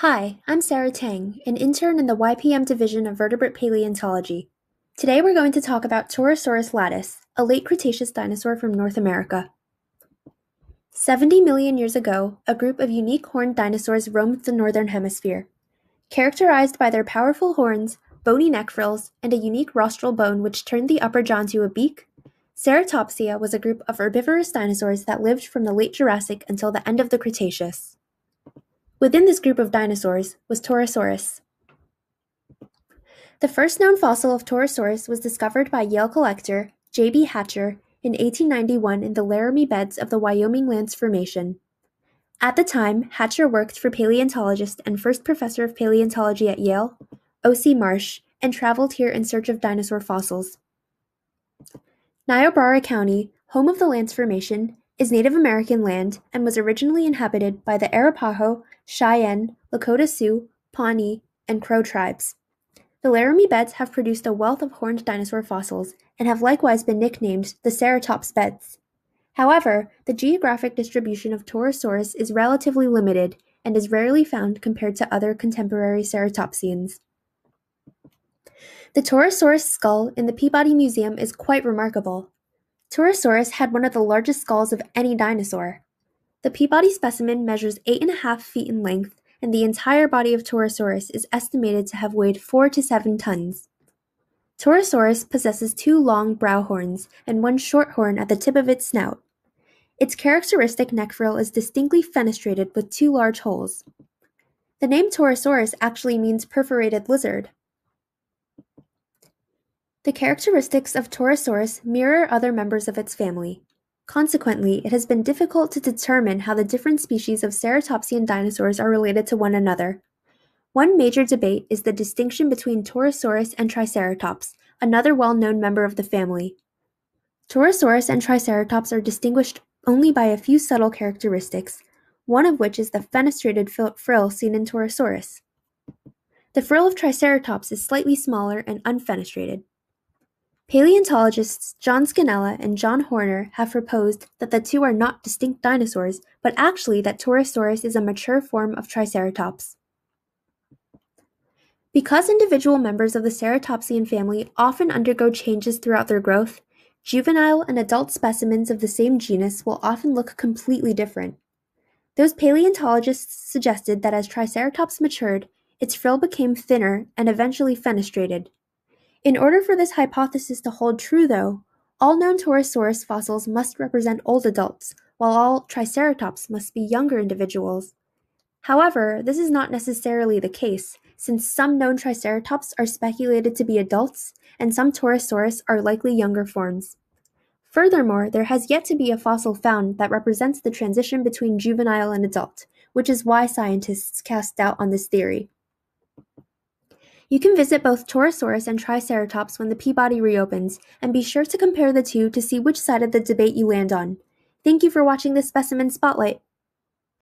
Hi, I'm Sarah Tang, an intern in the YPM division of vertebrate paleontology. Today we're going to talk about Torosaurus latus, a late Cretaceous dinosaur from North America. 70 million years ago, a group of unique horned dinosaurs roamed the northern hemisphere. Characterized by their powerful horns, bony neck frills, and a unique rostral bone which turned the upper jaw into a beak, Ceratopsia was a group of herbivorous dinosaurs that lived from the late Jurassic until the end of the Cretaceous. Within this group of dinosaurs was "Torosaurus". The first known fossil of "Torosaurus" was discovered by Yale collector J. B. Hatcher in 1891 in the Laramie beds of the Wyoming Lance Formation. At the time, Hatcher worked for paleontologist and first professor of paleontology at Yale, O.C. Marsh, and traveled here in search of dinosaur fossils. Niobrara County, home of the Lance Formation, is Native American land and was originally inhabited by the Arapaho, Cheyenne, Lakota Sioux, Pawnee, and Crow tribes. The Laramie beds have produced a wealth of horned dinosaur fossils and have likewise been nicknamed the Ceratops beds. However, the geographic distribution of Torosaurus is relatively limited and is rarely found compared to other contemporary ceratopsians. The Torosaurus skull in the Peabody Museum is quite remarkable, Torosaurus had one of the largest skulls of any dinosaur. The Peabody specimen measures 8.5 feet in length, and the entire body of Torosaurus is estimated to have weighed 4 to 7 tons. Torosaurus possesses two long brow horns and one short horn at the tip of its snout. Its characteristic neck frill is distinctly fenestrated with two large holes. The name Torosaurus actually means perforated lizard. The characteristics of "Torosaurus" mirror other members of its family. Consequently, it has been difficult to determine how the different species of ceratopsian dinosaurs are related to one another. One major debate is the distinction between "Torosaurus" and "Triceratops", another well-known member of the family. "Torosaurus" and "Triceratops" are distinguished only by a few subtle characteristics, one of which is the fenestrated frill seen in "Torosaurus". The frill of "Triceratops" is slightly smaller and unfenestrated. Paleontologists John Scanella and John Horner have proposed that the two are not distinct dinosaurs, but actually that Torosaurus is a mature form of Triceratops. Because individual members of the ceratopsian family often undergo changes throughout their growth, juvenile and adult specimens of the same genus will often look completely different. Those paleontologists suggested that as Triceratops matured, its frill became thinner and eventually fenestrated, in order for this hypothesis to hold true, though, all known Torosaurus fossils must represent old adults, while all Triceratops must be younger individuals. However, this is not necessarily the case, since some known Triceratops are speculated to be adults, and some Torosaurus are likely younger forms. Furthermore, there has yet to be a fossil found that represents the transition between juvenile and adult, which is why scientists cast doubt on this theory. You can visit both Torosaurus and Triceratops when the Peabody reopens, and be sure to compare the two to see which side of the debate you land on. Thank you for watching this specimen spotlight.